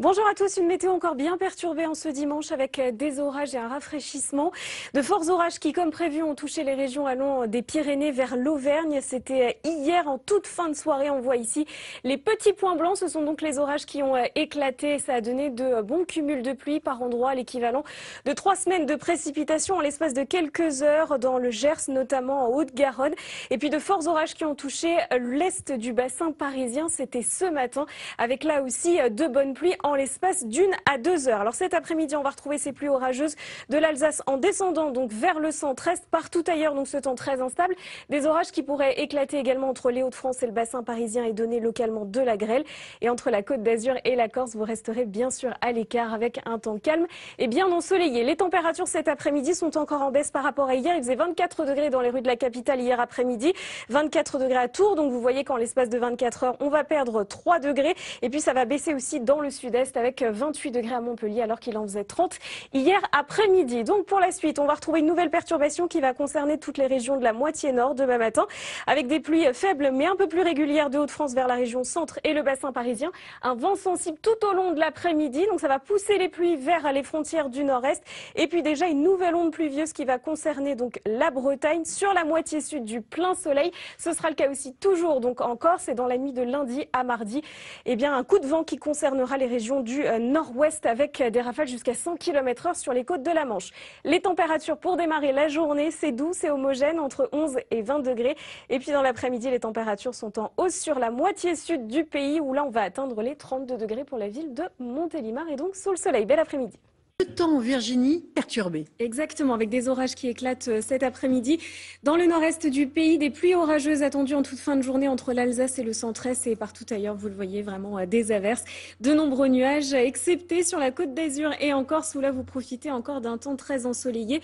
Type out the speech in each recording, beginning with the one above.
Bonjour à tous, une météo encore bien perturbée en ce dimanche avec euh, des orages et un rafraîchissement. De forts orages qui, comme prévu, ont touché les régions allant des Pyrénées vers l'Auvergne. C'était euh, hier en toute fin de soirée, on voit ici les petits points blancs. Ce sont donc les orages qui ont euh, éclaté. Ça a donné de bons cumuls de pluie par endroit, l'équivalent de trois semaines de précipitations en l'espace de quelques heures dans le Gers, notamment en Haute-Garonne. Et puis de forts orages qui ont touché l'est du bassin parisien. C'était ce matin avec là aussi de bonnes pluies en l'espace d'une à deux heures. Alors cet après-midi, on va retrouver ces pluies orageuses de l'Alsace en descendant donc vers le centre-est, partout ailleurs, donc ce temps très instable. Des orages qui pourraient éclater également entre les Hauts-de-France et le bassin parisien et donner localement de la grêle. Et entre la Côte d'Azur et la Corse, vous resterez bien sûr à l'écart avec un temps calme et bien ensoleillé. Les températures cet après-midi sont encore en baisse par rapport à hier. Il faisait 24 degrés dans les rues de la capitale hier après-midi, 24 degrés à Tours. Donc vous voyez qu'en l'espace de 24 heures, on va perdre 3 degrés. Et puis ça va baisser aussi dans le sud avec 28 euh, degrés à Montpellier alors qu'il en faisait 30 hier après-midi. Donc pour la suite, on va retrouver une nouvelle perturbation qui va concerner toutes les régions de la moitié nord demain matin avec des pluies faibles mais un peu plus régulières de Haute-France vers la région centre et le bassin parisien. Un vent sensible tout au long de l'après-midi. Donc ça va pousser les pluies vers les frontières du nord-est. Et puis déjà une nouvelle onde pluvieuse qui va concerner donc la Bretagne sur la moitié sud du plein soleil. Ce sera le cas aussi toujours donc en Corse et dans la nuit de lundi à mardi. Eh bien un coup de vent qui concernera les régions du euh, nord-ouest avec euh, des rafales jusqu'à 100 km/h sur les côtes de la Manche. Les températures pour démarrer la journée, c'est doux, c'est homogène entre 11 et 20 degrés. Et puis dans l'après-midi, les températures sont en hausse sur la moitié sud du pays où là on va atteindre les 32 degrés pour la ville de Montélimar et donc sous le soleil. Bel après-midi. Le temps en Virginie perturbé. Exactement, avec des orages qui éclatent euh, cet après-midi. Dans le nord-est du pays, des pluies orageuses attendues en toute fin de journée entre l'Alsace et le centre-est et partout ailleurs, vous le voyez vraiment euh, des averses. De nombreux nuages, euh, excepté sur la côte d'Azur et en Corse, où là vous profitez encore d'un temps très ensoleillé.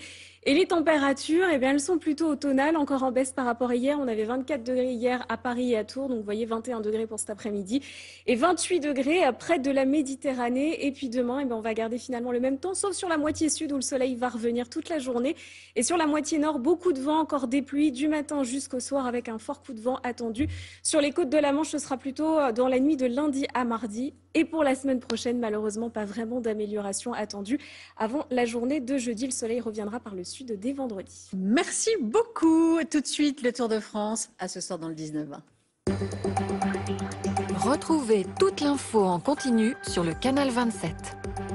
Et les températures, eh bien, elles sont plutôt automnales, encore en baisse par rapport à hier. On avait 24 degrés hier à Paris et à Tours, donc vous voyez 21 degrés pour cet après-midi et 28 degrés près de la Méditerranée. Et puis demain, eh bien, on va garder finalement le même temps sauf sur la moitié sud où le soleil va revenir toute la journée. Et sur la moitié nord, beaucoup de vent, encore des pluies du matin jusqu'au soir avec un fort coup de vent attendu. Sur les côtes de la Manche, ce sera plutôt euh, dans la nuit de lundi à mardi. Et pour la semaine prochaine, malheureusement, pas vraiment d'amélioration attendue. Avant la journée de jeudi, le soleil reviendra par le sud dès vendredi. Merci beaucoup. Tout de suite, le Tour de France à ce soir dans le 19 Retrouvez toute l'info en continu sur le canal 27.